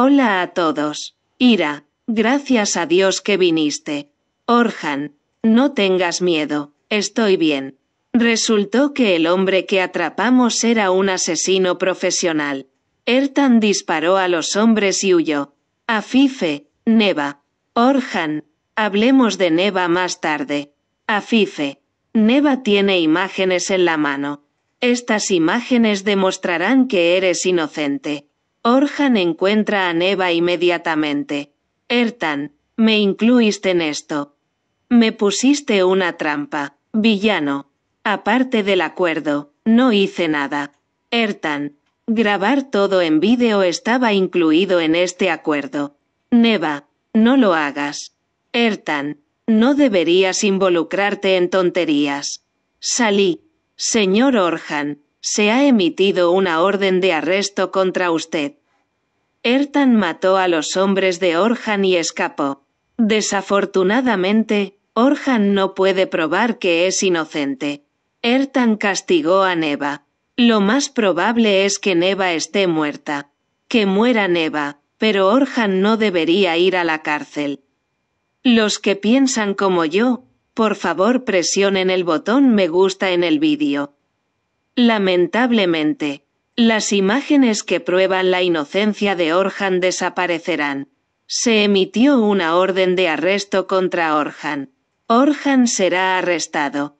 Hola a todos. Ira, gracias a Dios que viniste. Orhan, no tengas miedo, estoy bien. Resultó que el hombre que atrapamos era un asesino profesional. Ertan disparó a los hombres y huyó. Afife, Neva. Orhan, hablemos de Neva más tarde. Afife. Neva tiene imágenes en la mano. Estas imágenes demostrarán que eres inocente. Orhan encuentra a Neva inmediatamente. Ertan, me incluiste en esto. Me pusiste una trampa, villano. Aparte del acuerdo, no hice nada. Ertan, grabar todo en vídeo estaba incluido en este acuerdo. Neva, no lo hagas. Ertan, no deberías involucrarte en tonterías. Salí. Señor Orhan, se ha emitido una orden de arresto contra usted. Ertan mató a los hombres de Orhan y escapó. Desafortunadamente, Orhan no puede probar que es inocente. Ertan castigó a Neva. Lo más probable es que Neva esté muerta. Que muera Neva, pero Orhan no debería ir a la cárcel. Los que piensan como yo, por favor presionen el botón me gusta en el vídeo. Lamentablemente, las imágenes que prueban la inocencia de Orhan desaparecerán. Se emitió una orden de arresto contra Orhan. Orhan será arrestado.